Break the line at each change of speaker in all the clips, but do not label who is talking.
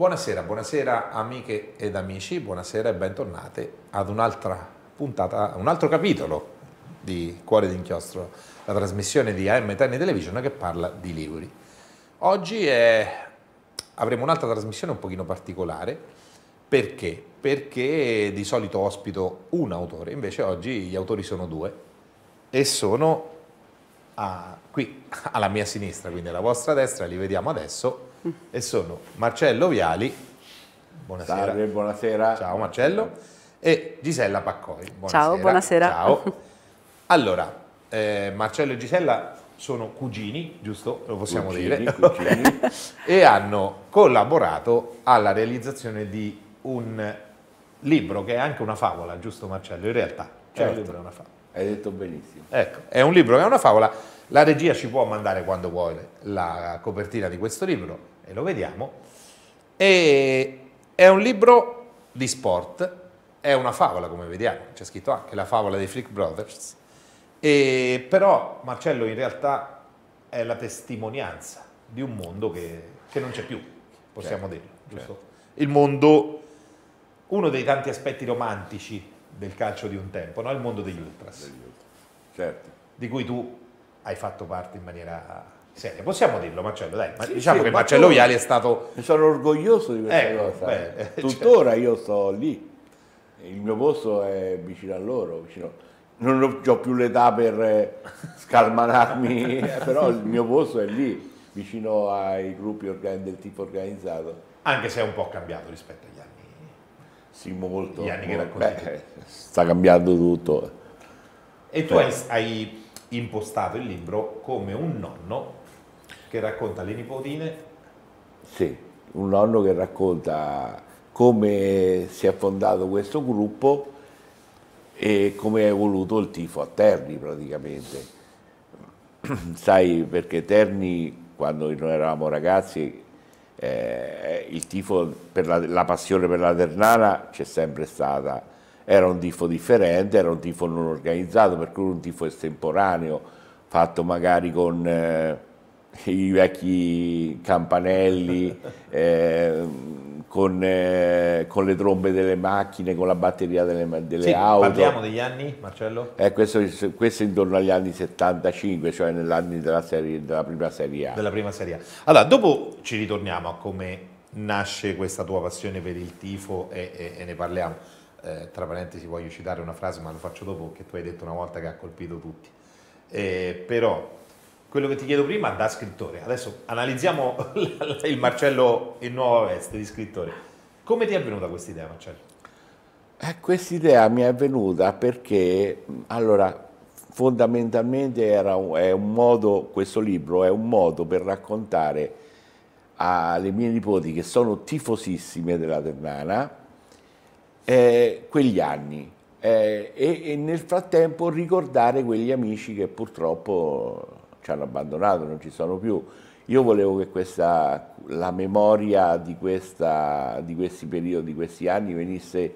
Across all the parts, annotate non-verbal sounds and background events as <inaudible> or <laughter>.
Buonasera, buonasera amiche ed amici, buonasera e bentornate ad un'altra puntata, un altro capitolo di Cuore d'Inchiostro, la trasmissione di AM Tiny Television che parla di Liguri. Oggi è... avremo un'altra trasmissione un pochino particolare, perché? Perché di solito ospito un autore, invece oggi gli autori sono due e sono a... Ah, qui <laughs> alla mia sinistra, quindi alla vostra destra, li vediamo adesso, e sono Marcello Viali, buonasera. Salve, buonasera. Ciao Marcello, e Gisella Paccoi. Buonasera. Ciao, buonasera. Ciao. <laughs> Allora, eh, Marcello e Gisella sono cugini, giusto? Lo possiamo cugini, dire. Cugini. <laughs> e hanno collaborato alla realizzazione di un libro che è anche una favola, giusto Marcello? In realtà, cioè certo. un libro è una favola. Hai detto benissimo. Ecco, è un libro che è una favola. La regia ci può mandare quando vuole la copertina di questo libro e lo vediamo. E è un libro di sport, è una favola come vediamo, c'è scritto anche la favola dei Freak Brothers, e però Marcello in realtà è la testimonianza di un mondo che, che non c'è più, possiamo certo, dirlo. Certo. Il mondo, uno dei tanti aspetti romantici del calcio di un tempo, no? il mondo degli ultras, degli ultras. Certo. di cui tu hai fatto parte in maniera seria. Possiamo dirlo, Marcello, dai. Ma sì, diciamo sì, che Marcello Viali è stato... sono orgoglioso di questa eh, cosa. Beh, eh. eh certo.
Tuttora io sto lì. Il mio posto è vicino a loro, vicino... Non ho, ho più l'età per eh, scalmanarmi, <laughs> certo. però il mio posto è lì, vicino ai gruppi del tipo organizzato.
Anche se è un po' cambiato rispetto agli anni.
Sì, molto.
Gli anni che racconti.
sta cambiando tutto.
E tu hai, hai impostato il libro come un nonno che racconta le nipotine?
Sì, un nonno che racconta come si è fondato questo gruppo e come è evoluto il tifo a Terni praticamente. <clears throat> Sai perché Terni, quando noi eravamo ragazzi, eh, il tifo per la, la, passione per la Ternana c'è sempre stata. Era un tifo differente, era un tifo non organizzato, per cui un tifo estemporaneo, fatto magari con... Eh, i vecchi campanelli <laughs> eh, con, eh, con, le trombe delle macchine, con la batteria delle, delle sì, auto. Parliamo degli anni, Marcello? Eh, questo, questo, è intorno agli anni 75, cioè nell'anno della, serie, della prima serie A. Della prima serie A.
Allora, dopo ci ritorniamo a come nasce questa tua passione per il tifo e, e, e ne parliamo. Eh, tra parentesi voglio citare una frase, ma lo faccio dopo, che tu hai detto una volta che ha colpito tutti. Eh, però quello che ti chiedo prima da scrittore, adesso analizziamo <laughs> il Marcello in nuova veste di scrittore. Come ti è venuta questa idea Marcello?
Eh, questa idea mi è venuta perché, allora, fondamentalmente un, è un modo, questo libro è un modo per raccontare alle mie nipoti che sono tifosissime della Ternana eh, quegli anni eh, e, e nel frattempo ricordare quegli amici che purtroppo ci hanno abbandonato, non ci sono più. Io volevo che questa, la memoria di, questa, di questi periodi, di questi anni venisse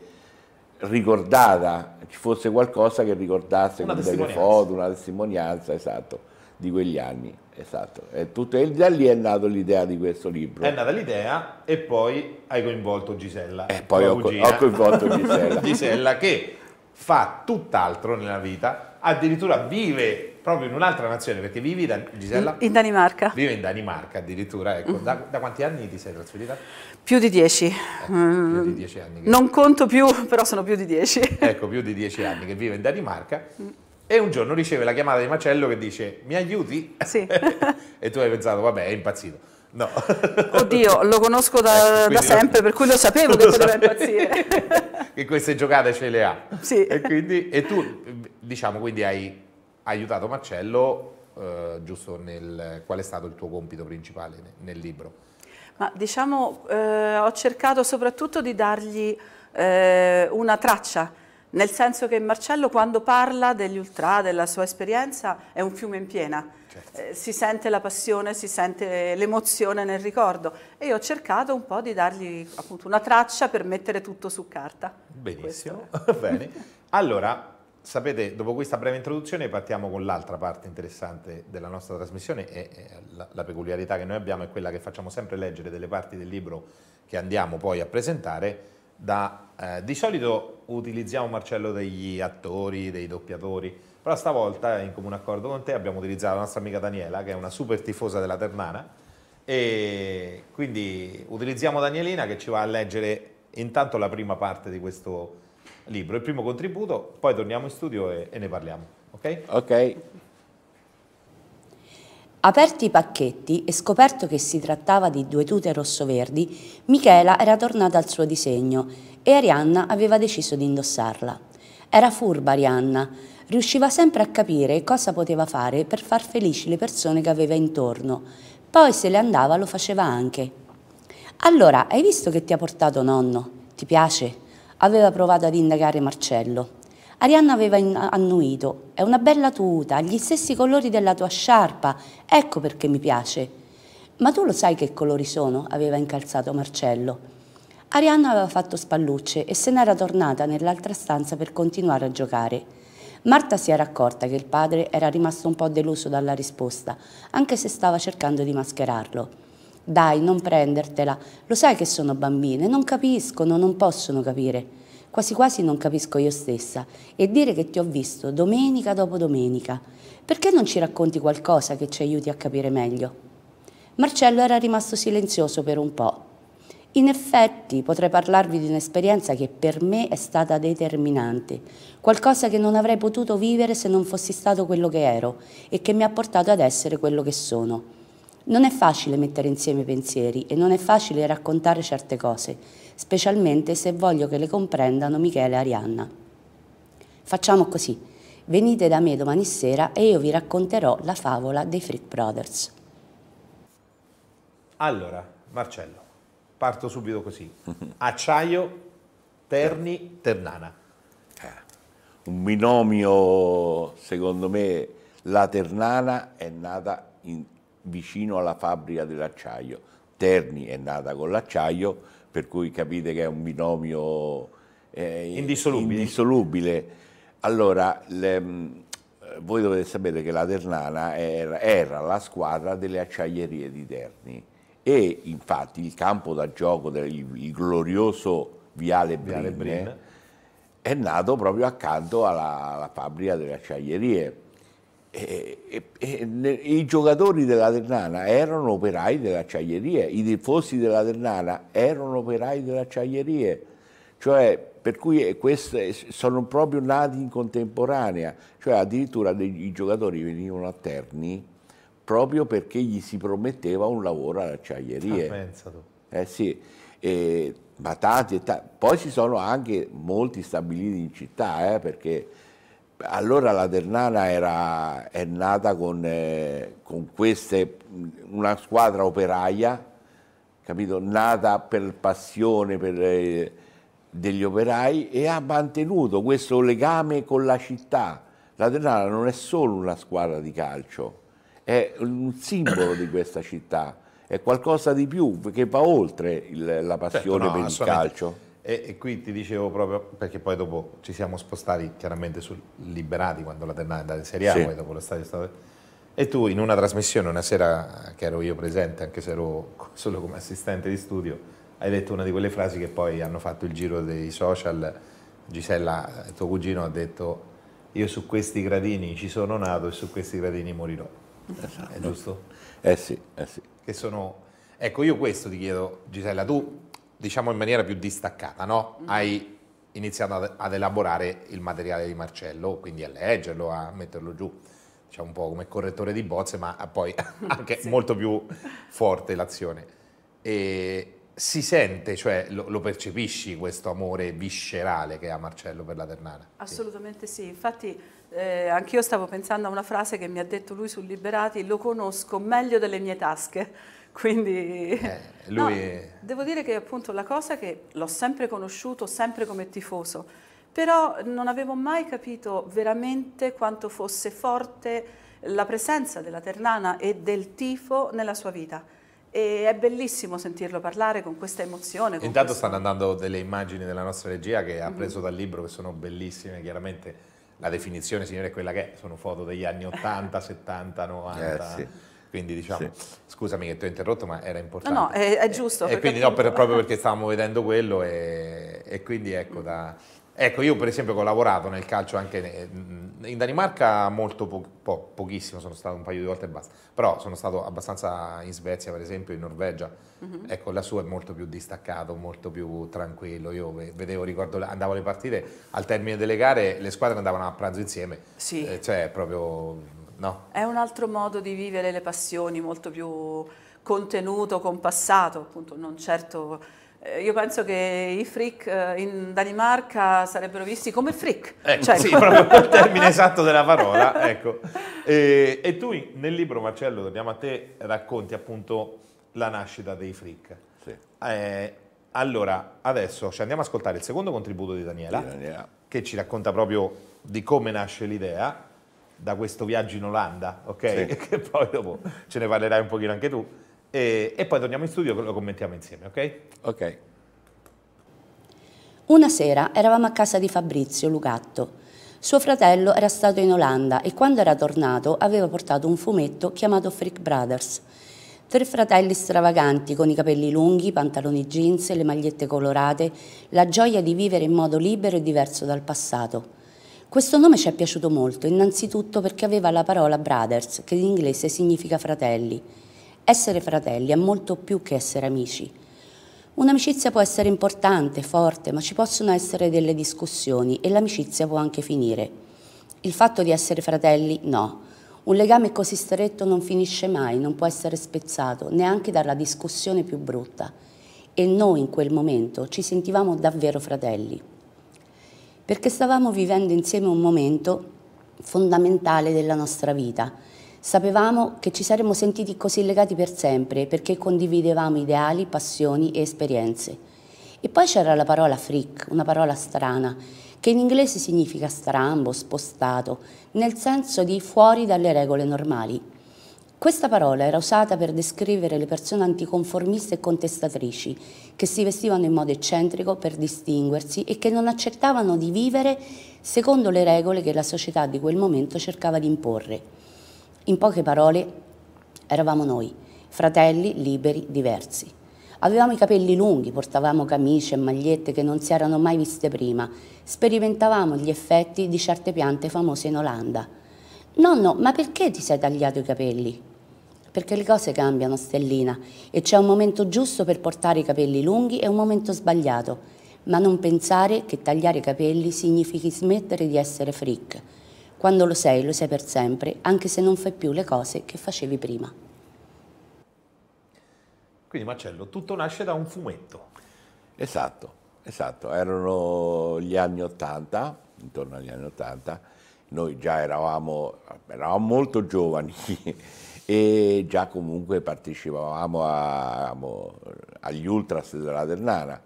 ricordata, ci fosse qualcosa che ricordasse una con delle foto, una testimonianza, esatto, di quegli anni. Esatto, e tutto, e da lì è nata l'idea di questo libro.
È nata l'idea e poi hai coinvolto Gisella. E poi ho, ho, coinvolto Gisella. <laughs> Gisella che fa tutt'altro nella vita, addirittura vive proprio in un'altra nazione, perché vivi, da, Gisella? In Danimarca. Vivi in Danimarca addirittura, ecco. Mm-hmm. Da, da quanti anni ti sei trasferita? Più di
dieci. Eh, più di mm. dieci anni.
Che... Non conto più, <laughs> però sono più di dieci. Ecco, più di dieci anni che vive in Danimarca. Mm. E un giorno riceve la chiamata di Macello che dice mi aiuti? Sì. <laughs> e tu hai pensato, vabbè, è impazzito. No.
<laughs> Oddio, lo conosco da, ecco, da sempre,
lo... per cui lo sapevo lo che poteva impazzire. che queste giocate ce le ha. Sì. E, quindi, e tu, diciamo, quindi hai aiutato Marcello, eh, giusto nel, qual è stato il tuo compito principale nel, nel libro?
Ma diciamo, eh, ho cercato soprattutto di dargli eh, una traccia, nel senso che Marcello quando parla degli ultra, della sua esperienza, è un fiume in piena. Certo. Eh, si sente la passione, si sente l'emozione nel ricordo e io ho cercato un po' di dargli appunto una traccia per mettere tutto su carta.
Benissimo, <laughs> bene. Allora, sapete, dopo questa breve introduzione partiamo con l'altra parte interessante della nostra trasmissione e, la, la, peculiarità che noi abbiamo è quella che facciamo sempre leggere delle parti del libro che andiamo poi a presentare. Da, eh, di solito utilizziamo Marcello degli attori, dei doppiatori, però stavolta in comune accordo con te abbiamo utilizzato la nostra amica Daniela che è una super tifosa della Ternana e quindi utilizziamo Danielina che ci va a leggere intanto la prima parte di questo libro, il primo contributo, poi torniamo in studio e, e ne parliamo. Ok? Ok.
Aperti i pacchetti e scoperto che si trattava di due tute rosso-verdi, Michela era tornata al suo disegno e Arianna aveva deciso di indossarla. Era furba Arianna, riusciva sempre a capire cosa poteva fare per far felici le persone che aveva intorno, poi se le andava lo faceva anche. Allora, hai visto che ti ha portato nonno? Ti piace? aveva provato ad indagare Marcello. Arianna aveva annuito, è una bella tuta, gli stessi colori della tua sciarpa, ecco perché mi piace. Ma tu lo sai che colori sono? aveva incalzato Marcello. Arianna aveva fatto spallucce e se n'era tornata nell'altra stanza per continuare a giocare. Marta si era accorta che il padre era rimasto un po' deluso dalla risposta, anche se stava cercando di mascherarlo dai, non prendertela. Lo sai che sono bambine, non capiscono, non possono capire. Quasi quasi non capisco io stessa. E dire che ti ho visto domenica dopo domenica. Perché non ci racconti qualcosa che ci aiuti a capire meglio? Marcello era rimasto silenzioso per un po'. In effetti potrei parlarvi di un'esperienza che per me è stata determinante, qualcosa che non avrei potuto vivere se non fossi stato quello che ero e che mi ha portato ad essere quello che sono. Non è facile mettere insieme i pensieri e non è facile raccontare certe cose, specialmente se voglio che le comprendano Michele e Arianna. Facciamo così. Venite da me domani sera e io vi racconterò la favola dei Freak Brothers.
Allora, Marcello, parto subito così. <laughs> Acciaio, Terni, Ternana.
Eh, un binomio, secondo me, la Ternana è nata in vicino alla fabbrica dell'acciaio. Terni è nata con l'acciaio, per cui capite che è un binomio eh, indissolubile. indissolubile. Allora, le, mm, voi dovete sapere che la Ternana era, era la squadra delle acciaierie di Terni e infatti il campo da gioco, del, il, glorioso Viale Brinne, Viale Brinne, è nato proprio accanto alla, alla fabbrica delle acciaierie e, e, e, I giocatori della Ternana erano operai dell'acciaieria, i tifosi della Ternana erano operai dell'acciaieria, cioè, per cui eh, queste eh, sono proprio nati in contemporanea, cioè, addirittura dei, i giocatori venivano a Terni proprio perché gli si prometteva un lavoro all'acciaieria. Ah, pensa Eh sì, e, batati e poi ci sono anche molti stabiliti in città, eh, perché allora la Ternana era, è nata con, eh, con queste, una squadra operaia, capito? nata per passione per, eh, degli operai e ha mantenuto questo legame con la città. La Ternana non è solo una squadra di calcio, è un simbolo di questa città, è qualcosa di più che va oltre il, la passione certo, no, per il calcio.
E, e, qui ti dicevo proprio, perché poi dopo ci siamo spostati chiaramente sul Liberati quando la Ternana è andata in Serie A, sì. poi dopo lo stadio è stato... E tu in una trasmissione, una sera che ero io presente, anche se ero <laughs> solo come assistente di studio, hai detto una di quelle frasi che poi hanno fatto il giro dei social. Gisella, tuo cugino, ha detto io su questi gradini ci sono nato e su questi gradini morirò. Esatto. È giusto?
Eh sì, eh sì.
Sono... Ecco, io questo ti chiedo, Gisella, tu diciamo in maniera più distaccata, no? Mm. Hai iniziato ad elaborare il materiale di Marcello, quindi a leggerlo, a metterlo giù, diciamo un po' come correttore di bozze, ma poi <laughs> anche sì. molto più forte l'azione. E si sente, cioè lo, lo, percepisci questo amore viscerale che ha Marcello per la Ternana?
Assolutamente sì, sì. infatti eh, anch'io stavo pensando a una frase che mi ha detto lui su Liberati, lo conosco meglio delle mie tasche quindi... Eh, <laughs> lui... no, devo dire che appunto la cosa che l'ho sempre conosciuto, sempre come tifoso, però non avevo mai capito veramente quanto fosse forte la presenza della Ternana e del tifo nella sua vita. E è bellissimo sentirlo parlare con questa emozione. Con Intanto questo... stanno
andando delle immagini della nostra regia che ha mm-hmm. preso dal libro, che sono bellissime, chiaramente la definizione, signore, è quella che è. sono foto degli anni 80, 70, 90. Eh, sì quindi diciamo, sì. scusami che ti ho interrotto, ma era importante. No, no,
è, è giusto. E, quindi no, per, proprio perché
stavamo vedendo quello e, e quindi ecco da... Ecco, io per esempio ho lavorato nel calcio anche in Danimarca molto po- po- pochissimo, sono stato un paio di volte e basta, però sono stato abbastanza in Svezia per esempio, in Norvegia, mm-hmm. ecco lassù è molto più distaccato, molto più tranquillo, io vedevo, ricordo, andavo alle partite, al termine delle gare le squadre andavano a pranzo insieme, sì. Eh, cioè proprio No.
È un altro modo di vivere le passioni, molto più contenuto, compassato, appunto, non certo... Eh, io penso che i freak eh, in Danimarca sarebbero visti come freak. Ecco, cioè, sì, <laughs> proprio
il termine esatto della parola. Ecco. E, e tu nel libro, Marcello, torniamo a te, racconti appunto la nascita dei freak. Sì. Eh, allora, adesso ci andiamo ad ascoltare il secondo contributo di Daniela, di Daniela. che ci racconta proprio di come nasce l'idea da questo viaggio in Olanda, ok? Sì. <laughs> Che poi dopo ce ne parlerai un pochino anche tu. E, e poi torniamo in studio e lo commentiamo insieme, ok? Ok.
Una sera eravamo a casa di Fabrizio Lugatto. Suo fratello era stato in Olanda e quando era tornato aveva portato un fumetto chiamato Freak Brothers. Tre fratelli stravaganti con i capelli lunghi, i pantaloni jeans, le magliette colorate, la gioia di vivere in modo libero e diverso dal passato. Questo nome ci è piaciuto molto, innanzitutto perché aveva la parola brothers, che in inglese significa fratelli. Essere fratelli è molto più che essere amici. Un'amicizia può essere importante, forte, ma ci possono essere delle discussioni e l'amicizia può anche finire. Il fatto di essere fratelli, no. Un legame così stretto non finisce mai, non può essere spezzato, neanche dalla discussione più brutta. E noi in quel momento ci sentivamo davvero fratelli perché stavamo vivendo insieme un momento fondamentale della nostra vita. Sapevamo che ci saremmo sentiti così legati per sempre perché condividevamo ideali, passioni e esperienze. E poi c'era la parola freak, una parola strana, che in inglese significa strambo, spostato, nel senso di fuori dalle regole normali. Questa parola era usata per descrivere le persone anticonformiste e contestatrici, che si vestivano in modo eccentrico per distinguersi e che non accettavano di vivere secondo le regole che la società di quel momento cercava di imporre. In poche parole, eravamo noi, fratelli liberi diversi. Avevamo i capelli lunghi, portavamo camicie e magliette che non si erano mai viste prima, sperimentavamo gli effetti di certe piante famose in Olanda. Nonno, ma perché ti sei tagliato i capelli? Perché le cose cambiano, Stellina, e c'è un momento giusto per portare i capelli lunghi e un momento sbagliato. Ma non pensare che tagliare i capelli significhi smettere di essere freak. Quando lo sei, lo sei per sempre, anche se non fai più le cose che facevi prima.
Quindi Marcello, tutto nasce da un fumetto.
Esatto, esatto. Erano gli anni Ottanta, intorno agli anni Ottanta, noi già eravamo, eravamo molto giovani <laughs> e già comunque partecipavamo a, a, agli ultras della Ternana.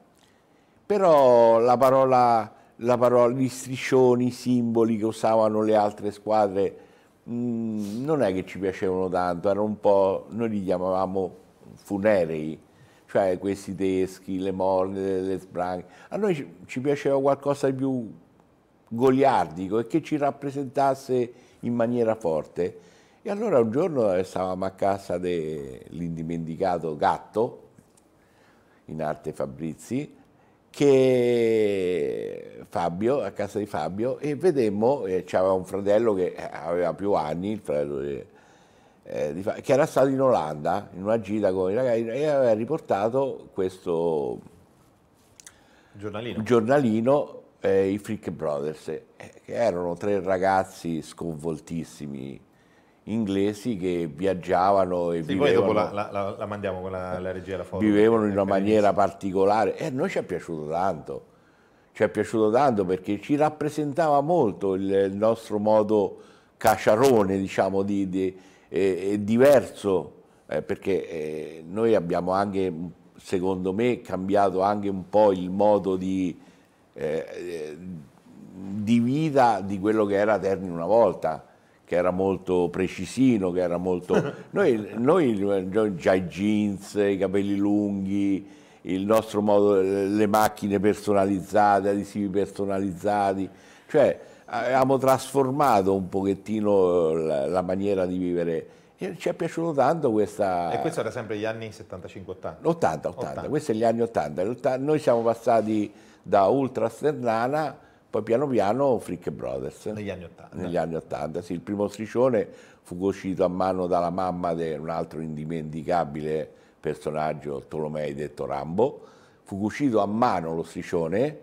Però la parola, la parola, gli striscioni, i simboli che usavano le altre squadre mh, mm, non è che ci piacevano tanto, erano un po', noi li chiamavamo funerei, cioè questi teschi, le morne, le sbranche. A noi ci, ci piaceva qualcosa di più goliardico e che ci rappresentasse in maniera forte. E allora un giorno eh, stavamo a casa dell'indimenticato Gatto, in arte Fabrizi, che Fabio, a casa di Fabio, e vedemmo, eh, c'aveva un fratello che eh, aveva più anni, il fratello di, eh, di Fabio, che era stato in Olanda, in una gita con i ragazzi, e aveva riportato questo giornalino, giornalino eh, i Freak Brothers, eh, che erano tre ragazzi sconvoltissimi inglesi che viaggiavano e sì, vivevano. La,
la, la, mandiamo con la, la regia la foto.
Vivevano in una maniera particolare e eh, a noi ci è piaciuto tanto. Ci è piaciuto tanto perché ci rappresentava molto il, il nostro modo cacciarone, diciamo, di, di, eh, diverso, eh, perché eh, noi abbiamo anche, secondo me, cambiato anche un po' il modo di, eh, eh, di vita di quello che era Terni una volta, che era molto precisino, che era molto... <laughs> Noi, noi già i jeans, i capelli lunghi, il nostro modo, le macchine personalizzate, adesivi personalizzati, cioè eh, avevamo trasformato un pochettino eh, la, la maniera di vivere E ci è piaciuto tanto questa... E questo era
sempre gli anni 75-80? 80,
80, 80, questi sono gli anni 80. Noi siamo passati da Ultra Sternana poi piano piano Freak Brothers. Negli anni 80. Negli anni 80, sì. Il primo striscione fu cucito a mano dalla mamma di un altro indimenticabile personaggio, Tolomei detto Rambo. Fu cucito a mano lo striscione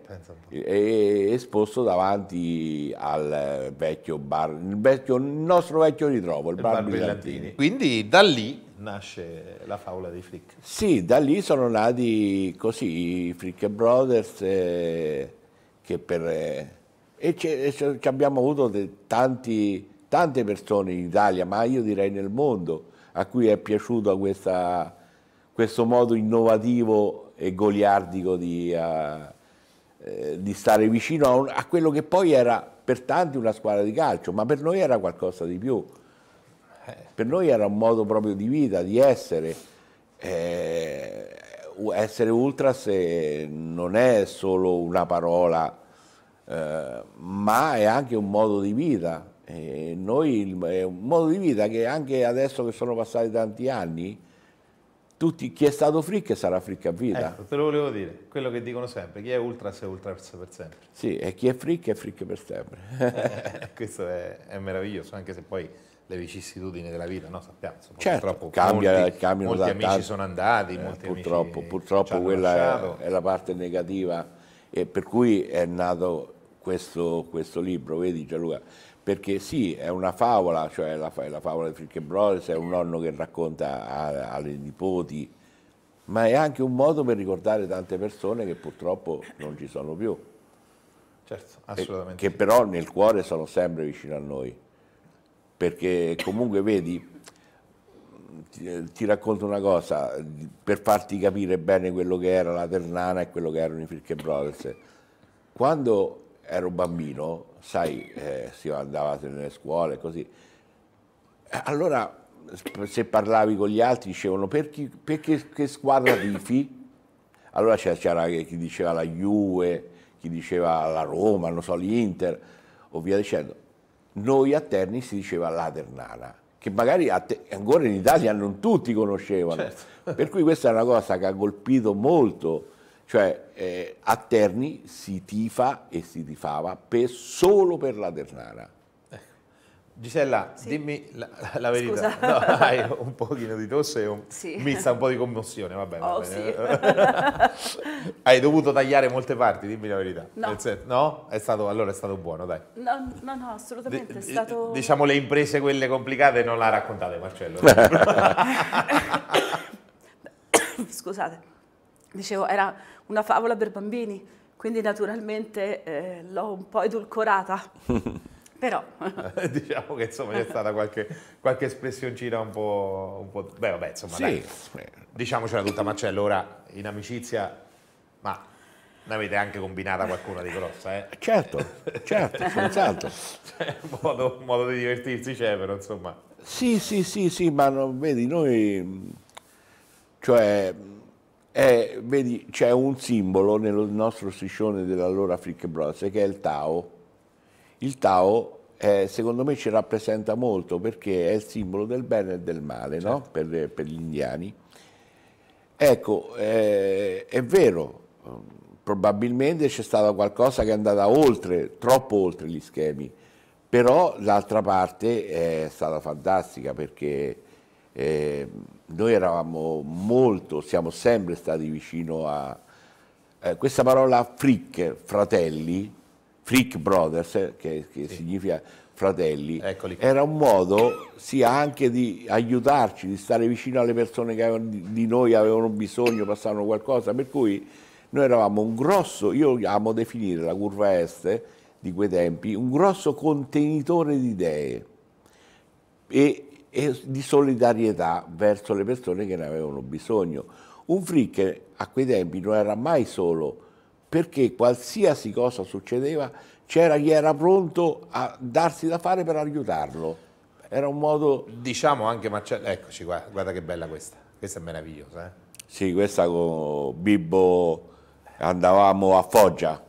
e esposto davanti al vecchio bar, il, vecchio, il nostro vecchio ritrovo, il, il bar, bar Brillantini. Quindi da lì
nasce la favola dei Frick.
Sì, da lì sono nati così i Frick Brothers eh, che per... Eh, e abbiamo avuto tanti, tante persone in Italia, ma io direi nel mondo, a cui è piaciuto questa, questo modo innovativo e goliardico di, uh, eh, di stare vicino a, un, a quello che poi era per tanti una squadra di calcio, ma per noi era qualcosa di più. Eh. Per noi era un modo proprio di vita, di essere. Eh, essere ultras non è solo una parola, eh, ma è anche un modo di vita. E noi, è un modo di vita che anche adesso che sono passati tanti anni, tutti, chi è stato fric sarà fric a vita. Ecco,
te lo volevo dire, quello che dicono sempre, chi è ultras è ultras per sempre.
Sì, e chi è fric è fric per sempre. <laughs>
eh, questo è, è meraviglioso, anche se poi le vicissitudini della vita, no? sappiamo. Insomma, certo, purtroppo cambia, molti, cambiano molti amici tanto. sono andati, eh, molti purtroppo,
amici purtroppo quella è, è, la parte negativa e per cui è nato questo, questo libro, vedi Gianluca, perché sì, è una favola, cioè è la, la favola di Frick Brothers, è un nonno che racconta a, alle nipoti, ma è anche un modo per ricordare tante persone che purtroppo non ci sono più.
Certo, assolutamente. E,
che però nel cuore sono sempre vicino a noi perché comunque vedi, ti, ti racconto una cosa, per farti capire bene quello che era la Ternana e quello che erano i Firke Brothers. Quando ero bambino, sai, eh, si andava nelle scuole così, allora se parlavi con gli altri dicevano per perché che squadra tifi? Allora c'era chi diceva la Juve, chi diceva la Roma, non so, l'Inter o via dicendo noi a Terni si diceva la che magari ancora in Italia non tutti conoscevano. Certo. <laughs> Per cui questa è una cosa che ha colpito molto, cioè eh, a Terni si tifa e si tifava per, solo per la
Gisella, sì. dimmi la, la verità. No, hai un pochino di tosse e un, sì. mizza un po' di commozione, va bene. Oh, va bene. Sì. <laughs> hai dovuto tagliare molte parti, dimmi la verità. No. no? È stato, allora è stato buono, dai.
No, no, no assolutamente. Di, stato... Diciamo
le imprese, quelle complicate, non la raccontate Marcello. <laughs>
Scusate. Dicevo, era una favola per bambini, quindi naturalmente eh, l'ho un po' edulcorata. <laughs> Però...
<laughs> diciamo che insomma c'è stata qualche, qualche espressioncina un po', un po'... Beh vabbè insomma sì. diciamocela tutta Marcello, ora in amicizia, ma ne avete anche combinata qualcuna di grossa, eh? Certo, certo, <laughs> senz'altro. Cioè, un, modo, modo di divertirsi c'è però insomma...
Sì, sì, sì, sì, ma no, vedi noi... Cioè... È, vedi, c'è un simbolo nel nostro striscione dell'allora Freak Bros, che è il Tao il Tao eh, secondo me ci rappresenta molto perché è il simbolo del bene e del male certo. no? per, per, gli indiani. Ecco, eh, è vero, probabilmente c'è stato qualcosa che è andata oltre, troppo oltre gli schemi, però l'altra parte è stata fantastica perché eh, noi eravamo molto, siamo sempre stati vicino a... Eh, questa parola fric, fratelli, Freak Brothers, eh, che, che sì. significa fratelli, era un modo sia anche di aiutarci, di stare vicino alle persone che avevano, di noi avevano bisogno, passavano qualcosa, per cui noi eravamo un grosso, io amo definire la curva est di quei tempi, un grosso contenitore di idee e, e di solidarietà verso le persone che ne avevano bisogno. Un freak a quei tempi non era mai solo perché qualsiasi cosa succedeva c'era chi era pronto a darsi
da fare per aiutarlo. Era un modo... Diciamo anche Marcello, eccoci qua, guarda che bella questa, questa è meravigliosa. Eh?
Sì, questa con Bibbo andavamo a Foggia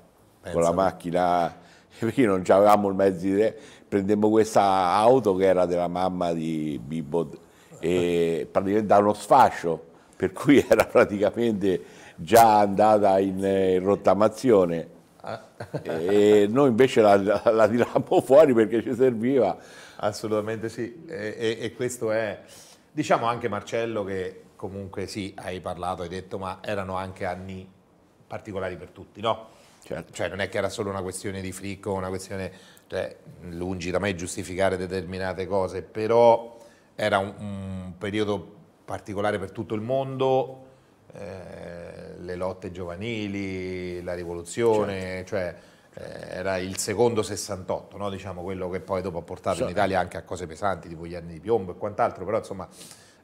Penso con la macchina, <laughs> perché non avevamo il mezzo di... prendemmo questa auto che era della mamma di Bibbo e praticamente da uno sfascio, per cui <laughs> era praticamente già andata in, eh, in rottamazione ah. e noi invece la, la, la tirammo fuori perché ci
serviva. Assolutamente sì, e, e, e, questo è, diciamo anche Marcello che comunque sì, hai parlato, hai detto, ma erano anche anni particolari per tutti, no? Certo. Cioè non è che era solo una questione di fricco, una questione, cioè, lungi da me giustificare determinate cose, però era un, un periodo particolare per tutto il mondo, eh, le lotte giovanili, la rivoluzione, certo. cioè eh, era il secondo 68, no? diciamo, quello che poi dopo ha portato in certo. Italia anche a cose pesanti, tipo gli anni di piombo e quant'altro, però insomma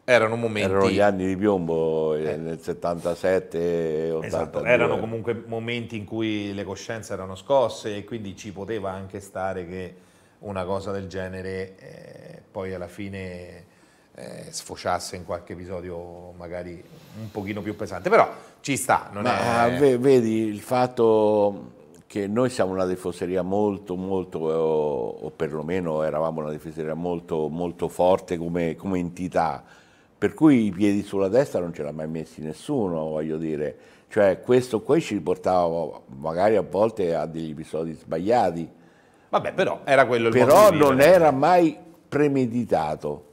erano momenti...
Erano gli anni di piombo eh, eh. nel 77, 82. Esatto, erano
comunque momenti in cui le coscienze erano scosse e quindi ci poteva anche stare che una cosa del genere eh, poi alla fine eh, sfociasse in qualche episodio magari un pochino più pesante, però ci sta. Ma è... Eh,
vedi il fatto che noi siamo una tifoseria molto, molto, eh, o perlomeno eravamo una tifoseria molto, molto forte come, come entità, per cui i piedi sulla destra non ce l'ha mai messi nessuno, voglio dire. Cioè questo qui ci portava magari a volte a degli episodi sbagliati.
Vabbè, però era quello il Però non
era mai premeditato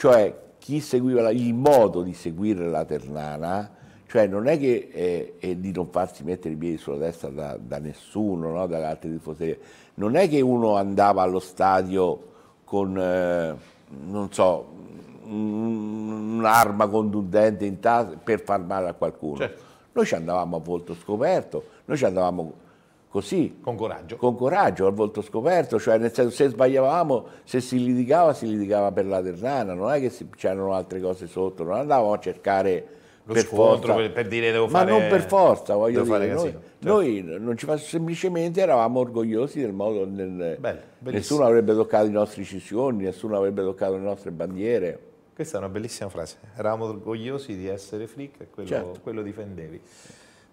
cioè chi seguiva la, il modo di seguire la Ternana, cioè non è che eh, è di non farsi mettere i piedi sulla testa da, da nessuno, no? dalle altre tifoserie, non è che uno andava allo stadio con, eh, non so, un'arma contundente in tasca per far male a qualcuno. Certo. Noi ci andavamo a volto scoperto, noi ci andavamo così. Con coraggio. Con coraggio, al volto scoperto, cioè nel senso se sbagliavamo, se si litigava, si litigava per la Ternana, non è che c'erano altre cose sotto, non andavamo a cercare Lo per scontro, forza.
Per, dire devo ma fare... Ma non per
forza, voglio devo dire, noi, certo. noi non ci facciamo, semplicemente eravamo orgogliosi del modo, nel, Bello, nessuno avrebbe toccato i nostri scissioni, nessuno avrebbe toccato le nostre bandiere. Questa è una bellissima frase,
eravamo orgogliosi di essere fric e quello, certo. quello difendevi.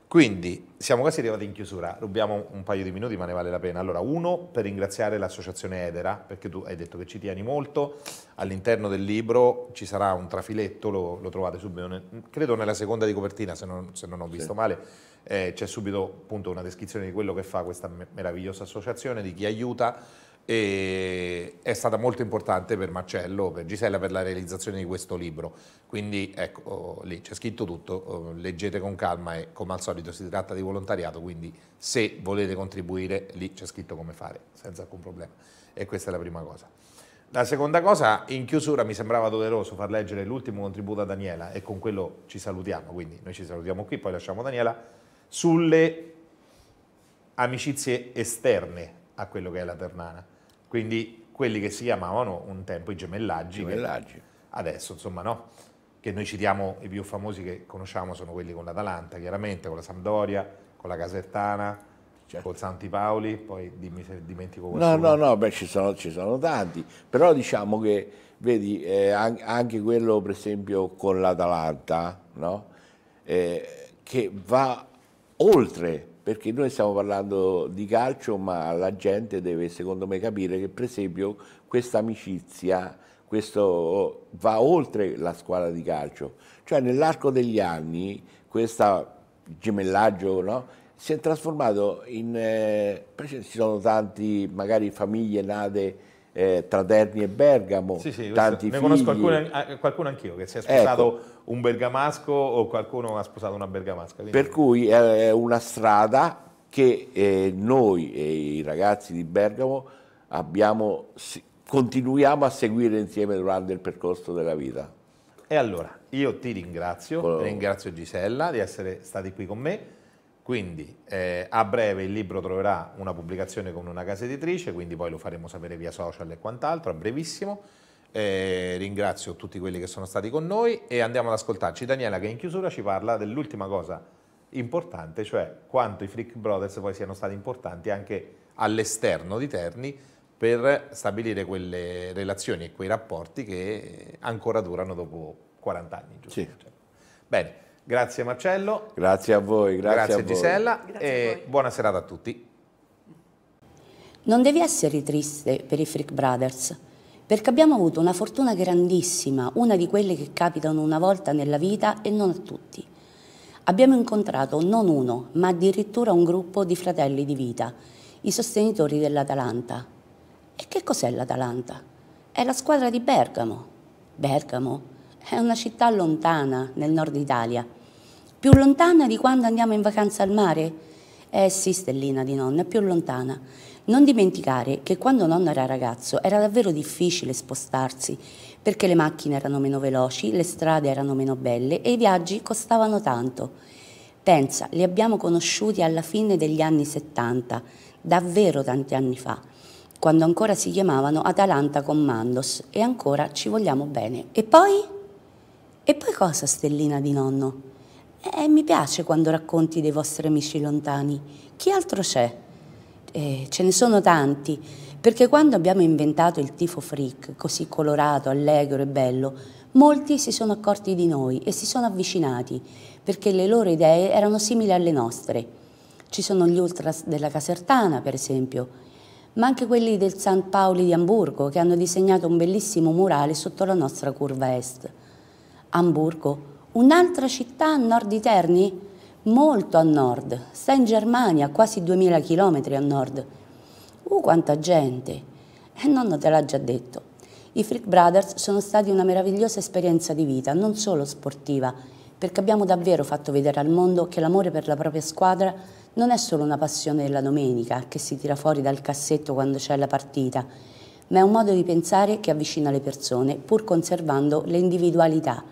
Quindi siamo quasi arrivati in chiusura, rubiamo un paio di minuti ma ne vale la pena. Allora, uno per ringraziare l'associazione Edera, perché tu hai detto che ci tieni molto, all'interno del libro ci sarà un trafiletto, lo, lo trovate subito, credo nella seconda di copertina se non, se non ho visto sì. male, eh, c'è subito appunto una descrizione di quello che fa questa meravigliosa associazione, di chi aiuta e è stata molto importante per Marcello, per Gisella, per la realizzazione di questo libro. Quindi ecco, lì c'è scritto tutto, eh, leggete con calma e come al solito si tratta di volontariato, quindi se volete contribuire lì c'è scritto come fare, senza alcun problema. E questa è la prima cosa. La seconda cosa, in chiusura mi sembrava doveroso far leggere l'ultimo contributo a Daniela e con quello ci salutiamo, quindi noi ci salutiamo qui, poi lasciamo Daniela, sulle amicizie esterne a quello che è la Ternana quindi quelli che si chiamavano un tempo i gemellaggi. gemellaggi. Adesso, insomma, no? Che noi citiamo, i più famosi che conosciamo sono quelli con l'Atalanta, chiaramente, con la Sampdoria, con la Casertana, certo. con Santi Paoli, poi dimmi se dimentico qualcuno. No, no,
no, beh, ci sono, ci sono tanti, però diciamo che, vedi, eh, anche quello, per esempio, con l'Atalanta, no? Eh, che va oltre perché noi stiamo parlando di calcio, ma la gente deve secondo me capire che per esempio questa amicizia questo va oltre la squadra di calcio, cioè nell'arco degli anni questo gemellaggio no, si è trasformato in, eh, ci sono tanti magari famiglie nate eh, tra Derni e Bergamo, sì, sì, tanti questo, figli. Ne conosco qualcuno,
qualcuno anch'io che si è sposato ecco. un bergamasco o qualcuno ha sposato una bergamasca. Quindi... Per
cui è una strada che eh, noi e i ragazzi di Bergamo abbiamo, continuiamo a seguire insieme durante il percorso della vita.
E allora, io ti ringrazio, ringrazio Gisella di essere stati qui con me quindi eh, a breve il libro troverà una pubblicazione con una casa editrice, quindi poi lo faremo sapere via social e quant'altro, a brevissimo. Eh, ringrazio tutti quelli che sono stati con noi e andiamo ad ascoltarci Daniela che in chiusura ci parla dell'ultima cosa importante, cioè quanto i Freak Brothers poi siano stati importanti anche all'esterno di Terni per stabilire quelle relazioni e quei rapporti che ancora durano dopo 40 anni. Giusto? Sì. Cioè, bene. Grazie Marcello. Grazie a voi. Grazie, grazie a Gisella voi. e grazie a buona serata a tutti.
Non devi essere triste per i Freak Brothers, perché abbiamo avuto una fortuna grandissima, una di quelle che capitano una volta nella vita e non a tutti. Abbiamo incontrato non uno, ma addirittura un gruppo di fratelli di vita, i sostenitori dell'Atalanta. E che cos'è l'Atalanta? È la squadra di Bergamo. Bergamo è una città lontana nel nord Italia, più lontana di quando andiamo in vacanza al mare. Eh sì, stellina di nonna, è più lontana. Non dimenticare che quando nonno era ragazzo era davvero difficile spostarsi, perché le macchine erano meno veloci, le strade erano meno belle e i viaggi costavano tanto. Pensa, li abbiamo conosciuti alla fine degli anni 70, davvero tanti anni fa, quando ancora si chiamavano Atalanta Commandos e ancora ci vogliamo bene. E poi? E poi cosa, stellina di nonno? Eh, mi piace quando racconti dei vostri amici lontani. Chi altro c'è? Eh, ce ne sono tanti, perché quando abbiamo inventato il tifo freak, così colorato, allegro e bello, molti si sono accorti di noi e si sono avvicinati, perché le loro idee erano simili alle nostre. Ci sono gli ultras della Casertana, per esempio, ma anche quelli del San Paoli di Amburgo, che hanno disegnato un bellissimo murale sotto la nostra curva est. Amburgo Un'altra città a nord di Terni? Molto a nord, sta in Germania, quasi 2000 km a nord. Uh, quanta gente! E eh, nonno te l'ha già detto. I Freak Brothers sono stati una meravigliosa esperienza di vita, non solo sportiva, perché abbiamo davvero fatto vedere al mondo che l'amore per la propria squadra non è solo una passione della domenica che si tira fuori dal cassetto quando c'è la partita, ma è un modo di pensare che avvicina le persone pur conservando le individualità.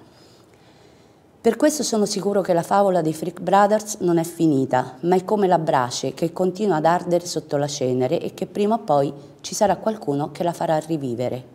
Per questo sono sicuro che la favola dei Freak Brothers non è finita, ma è come la brace che continua ad ardere sotto la cenere e che prima o poi ci sarà qualcuno che la farà rivivere.